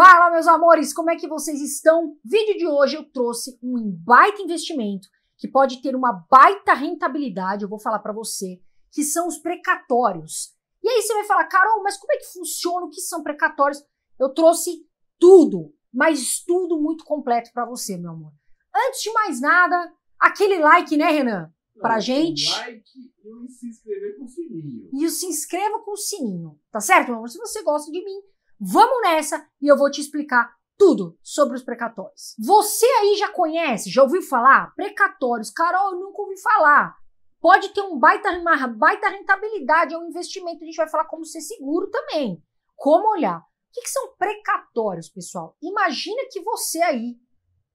Fala, meus amores, como é que vocês estão? Vídeo de hoje eu trouxe um baita investimento que pode ter uma baita rentabilidade, eu vou falar para você, que são os precatórios. E aí você vai falar, Carol, mas como é que funciona? O que são precatórios? Eu trouxe tudo, mas tudo muito completo para você, meu amor. Antes de mais nada, aquele like, né, Renan? Pra Não, gente. Like e se inscrever com o sininho. E se inscreva com o sininho, tá certo, meu amor? Se você gosta de mim, Vamos nessa e eu vou te explicar tudo sobre os precatórios. Você aí já conhece, já ouviu falar? Precatórios. Carol, eu nunca ouvi falar. Pode ter um baita, uma baita rentabilidade, é um investimento. A gente vai falar como ser seguro também. Como olhar. O que, que são precatórios, pessoal? Imagina que você aí,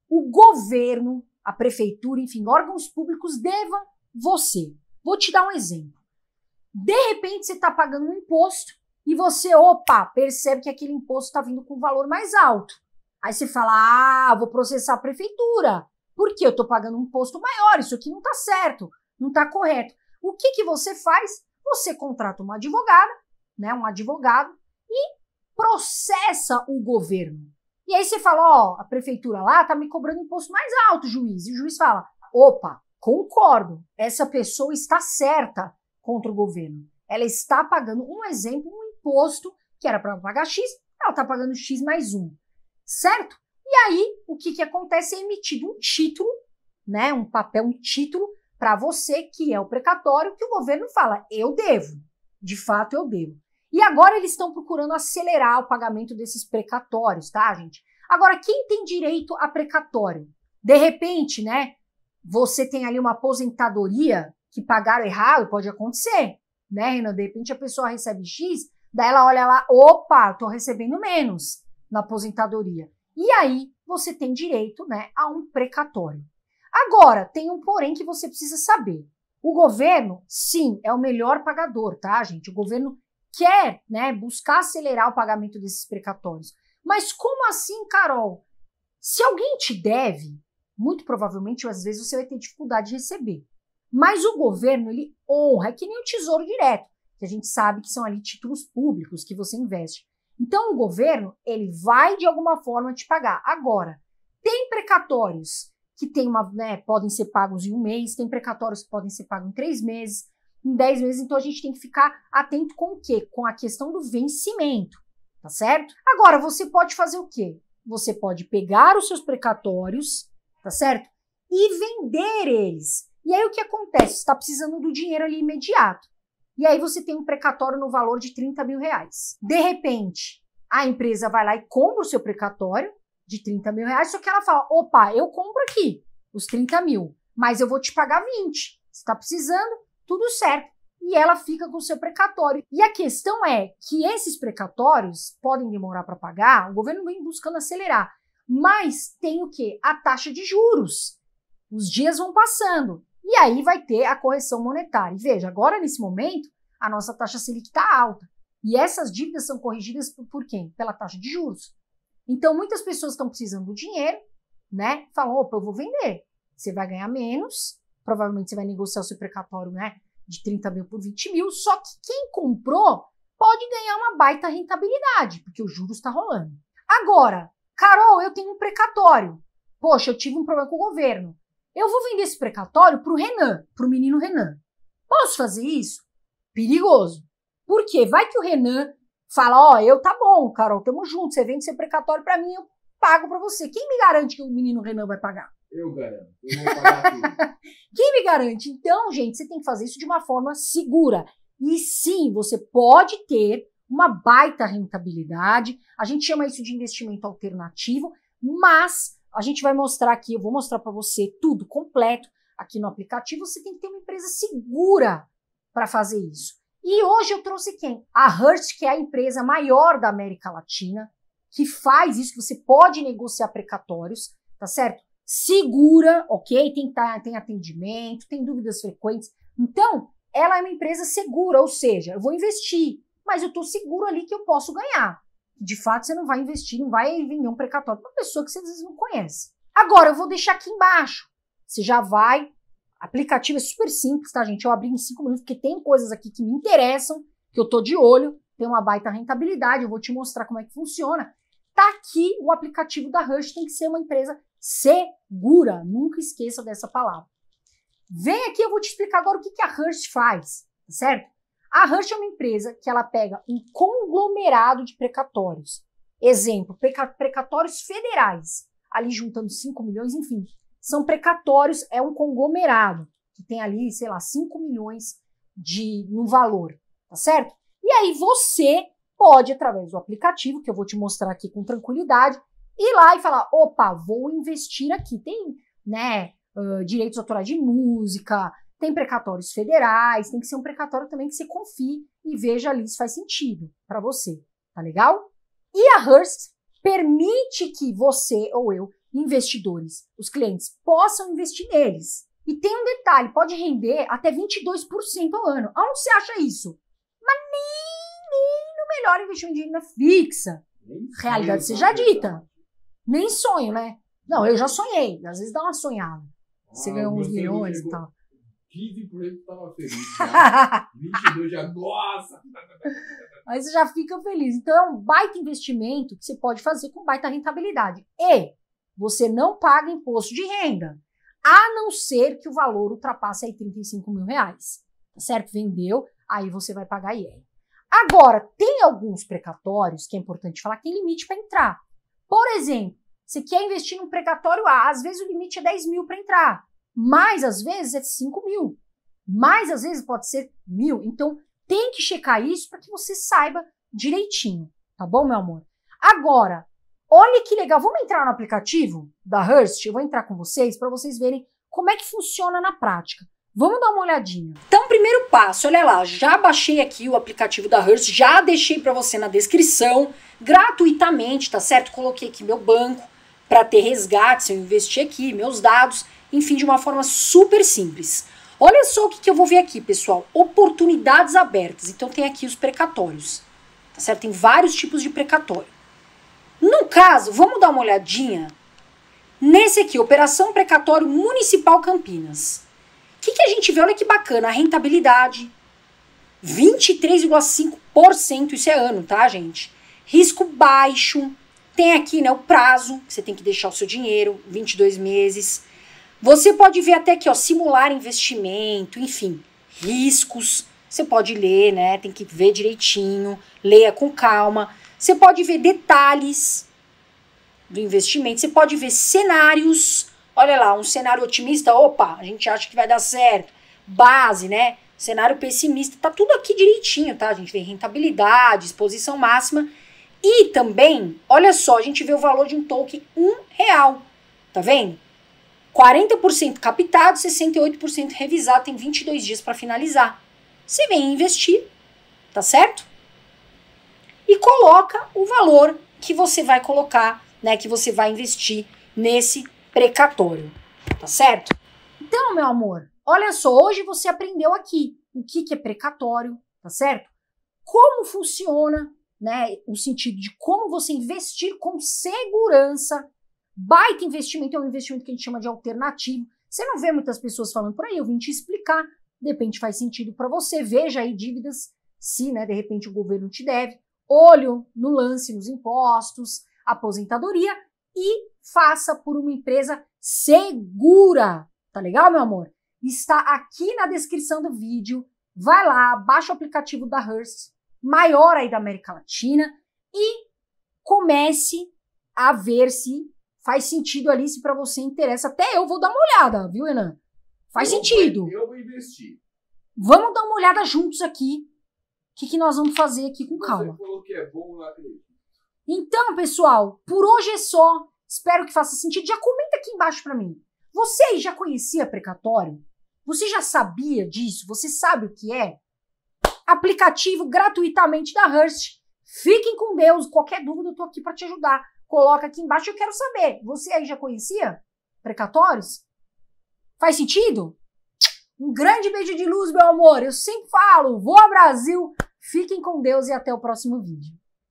o governo, a prefeitura, enfim, órgãos públicos devam você. Vou te dar um exemplo. De repente você está pagando um imposto e você, opa, percebe que aquele imposto está vindo com um valor mais alto. Aí você fala, ah, vou processar a prefeitura, porque eu estou pagando um imposto maior, isso aqui não está certo, não está correto. O que, que você faz? Você contrata uma advogada, né, um advogado, e processa o governo. E aí você fala, ó, oh, a prefeitura lá está me cobrando imposto mais alto, juiz. E o juiz fala, opa, concordo, essa pessoa está certa contra o governo. Ela está pagando, um exemplo, um imposto, que era para pagar X, ela está pagando X mais um, certo? E aí, o que, que acontece? É emitido um título, né, um papel, um título, para você, que é o precatório, que o governo fala, eu devo, de fato eu devo. E agora eles estão procurando acelerar o pagamento desses precatórios, tá, gente? Agora, quem tem direito a precatório? De repente, né, você tem ali uma aposentadoria que pagaram errado, pode acontecer, né, Renan? De repente a pessoa recebe X, Daí ela olha lá, opa, tô recebendo menos na aposentadoria. E aí você tem direito, né, a um precatório. Agora, tem um porém que você precisa saber. O governo, sim, é o melhor pagador, tá, gente? O governo quer, né, buscar acelerar o pagamento desses precatórios. Mas como assim, Carol? Se alguém te deve, muito provavelmente, às vezes, você vai ter dificuldade de receber. Mas o governo, ele honra, é que nem o tesouro direto que a gente sabe que são ali títulos públicos que você investe. Então o governo, ele vai de alguma forma te pagar. Agora, tem precatórios que tem uma, né, podem ser pagos em um mês, tem precatórios que podem ser pagos em três meses, em dez meses, então a gente tem que ficar atento com o quê? Com a questão do vencimento, tá certo? Agora, você pode fazer o quê? Você pode pegar os seus precatórios, tá certo? E vender eles. E aí o que acontece? Você está precisando do dinheiro ali imediato. E aí você tem um precatório no valor de 30 mil reais. De repente, a empresa vai lá e compra o seu precatório de 30 mil reais, só que ela fala: opa, eu compro aqui os 30 mil, mas eu vou te pagar 20. Você está precisando, tudo certo. E ela fica com o seu precatório. E a questão é que esses precatórios podem demorar para pagar, o governo vem buscando acelerar. Mas tem o que? A taxa de juros. Os dias vão passando. E aí vai ter a correção monetária. E veja, agora nesse momento, a nossa taxa Selic está alta. E essas dívidas são corrigidas por, quem? Pela taxa de juros. Então, muitas pessoas estão precisando do dinheiro, né? Falam, opa, eu vou vender. Você vai ganhar menos, provavelmente você vai negociar o seu precatório, né? De 30 mil por 20 mil. Só que quem comprou pode ganhar uma baita rentabilidade, porque o juros está rolando. Agora, Carol, eu tenho um precatório. Poxa, eu tive um problema com o governo. Eu vou vender esse precatório para o Renan, para o menino Renan. Posso fazer isso? Perigoso. Por quê? Vai que o Renan fala: Ó, oh, eu tá bom, Carol, tamo junto. Você vende seu precatório para mim, eu pago para você. Quem me garante que o menino Renan vai pagar? Eu garanto. Eu vou pagar Quem me garante? Então, gente, você tem que fazer isso de uma forma segura. E sim, você pode ter uma baita rentabilidade. A gente chama isso de investimento alternativo, mas a gente vai mostrar aqui, eu vou mostrar para você tudo completo aqui no aplicativo. Você tem que ter uma empresa segura para fazer isso. E hoje eu trouxe quem? A Hertz, que é a empresa maior da América Latina, que faz isso, que você pode negociar precatórios, tá certo? Segura, ok? Tem, tem atendimento, tem dúvidas frequentes. Então, ela é uma empresa segura, ou seja, eu vou investir, mas eu estou seguro ali que eu posso ganhar. De fato, você não vai investir, não vai vender um precatório para uma pessoa que você às vezes não conhece. Agora, eu vou deixar aqui embaixo. Você já vai. Aplicativo é super simples, tá, gente? Eu abri em cinco minutos, porque tem coisas aqui que me interessam, que eu tô de olho, tem uma baita rentabilidade, eu vou te mostrar como é que funciona. Tá aqui o aplicativo da Rush, tem que ser uma empresa segura. Nunca esqueça dessa palavra. Vem aqui, eu vou te explicar agora o que, que a Hearst faz, tá certo? A Rush é uma empresa que ela pega um conglomerado de precatórios. Exemplo, precatórios federais, ali juntando 5 milhões, enfim. São precatórios, é um conglomerado que tem ali, sei lá, 5 milhões de no valor, tá certo? E aí você pode, através do aplicativo, que eu vou te mostrar aqui com tranquilidade, ir lá e falar: opa, vou investir aqui. Tem, né, uh, direitos autorais de música, tem precatórios federais, tem que ser um precatório também que você confie e veja ali se faz sentido para você, tá legal? E a Hearst permite que você ou eu, investidores, os clientes, possam investir neles. E tem um detalhe, pode render até 22% ao ano. Aonde você acha isso? Mas nem, nem no melhor investimento de renda fixa. Realidade né? seja dita. Nem sonho, né? Não, eu já sonhei. Às vezes dá uma sonhada. Você ah, ganhou uns milhões e tal. 15% estava feliz. Já. 22% já, nossa! Aí você já fica feliz. Então é um baita investimento que você pode fazer com baita rentabilidade. E você não paga imposto de renda, a não ser que o valor ultrapasse aí 35 mil reais. Tá certo? Vendeu, aí você vai pagar IR. Agora, tem alguns precatórios que é importante falar que tem limite para entrar. Por exemplo, você quer investir num precatório A, às vezes o limite é 10 mil para entrar. Mais às vezes é 5 mil. mais às vezes pode ser mil. Então tem que checar isso para que você saiba direitinho. Tá bom, meu amor? Agora, olha que legal. Vamos entrar no aplicativo da Hearst? Eu vou entrar com vocês para vocês verem como é que funciona na prática. Vamos dar uma olhadinha. Então, primeiro passo, olha lá, já baixei aqui o aplicativo da Hearst, já deixei para você na descrição, gratuitamente, tá certo? Coloquei aqui meu banco para ter resgate, se eu investir aqui, meus dados enfim, de uma forma super simples. Olha só o que, que eu vou ver aqui, pessoal. Oportunidades abertas. Então tem aqui os precatórios, tá certo? Tem vários tipos de precatório. No caso, vamos dar uma olhadinha nesse aqui, Operação Precatório Municipal Campinas. O que, que a gente vê? Olha que bacana, a rentabilidade, 23,5%, isso é ano, tá, gente? Risco baixo, tem aqui né, o prazo, que você tem que deixar o seu dinheiro, 22 meses. Você pode ver até aqui, ó, simular investimento, enfim, riscos. Você pode ler, né? Tem que ver direitinho, leia com calma. Você pode ver detalhes do investimento, você pode ver cenários. Olha lá, um cenário otimista, opa, a gente acha que vai dar certo. Base, né? Cenário pessimista, tá tudo aqui direitinho, tá? A gente vê rentabilidade, exposição máxima. E também, olha só, a gente vê o valor de um token um real. Tá vendo? 40% captado, 68% revisado, tem 22 dias para finalizar. Você vem investir, tá certo? E coloca o valor que você vai colocar, né, que você vai investir nesse precatório, tá certo? Então, meu amor, olha só, hoje você aprendeu aqui o que, que é precatório, tá certo? Como funciona, né, o sentido de como você investir com segurança baita investimento, é um investimento que a gente chama de alternativo. Você não vê muitas pessoas falando por aí, eu vim te explicar. De repente faz sentido para você, veja aí dívidas, se né, de repente o governo te deve, olho no lance, nos impostos, aposentadoria e faça por uma empresa segura. Tá legal, meu amor? Está aqui na descrição do vídeo. Vai lá, baixa o aplicativo da Hearst, maior aí da América Latina, e comece a ver se faz sentido ali se para você interessa. Até eu vou dar uma olhada, viu, Renan? Faz eu sentido. Vou, eu vou investir. Vamos dar uma olhada juntos aqui. O que, que nós vamos fazer aqui com você calma. Falou que é bom, Então, pessoal, por hoje é só. Espero que faça sentido. Já comenta aqui embaixo para mim. Você já conhecia precatório? Você já sabia disso? Você sabe o que é? Aplicativo gratuitamente da Hearst. Fiquem com Deus. Qualquer dúvida, eu tô aqui para te ajudar. Coloca aqui embaixo, eu quero saber. Você aí já conhecia precatórios? Faz sentido? Um grande beijo de luz, meu amor. Eu sempre falo, vou ao Brasil. Fiquem com Deus e até o próximo vídeo.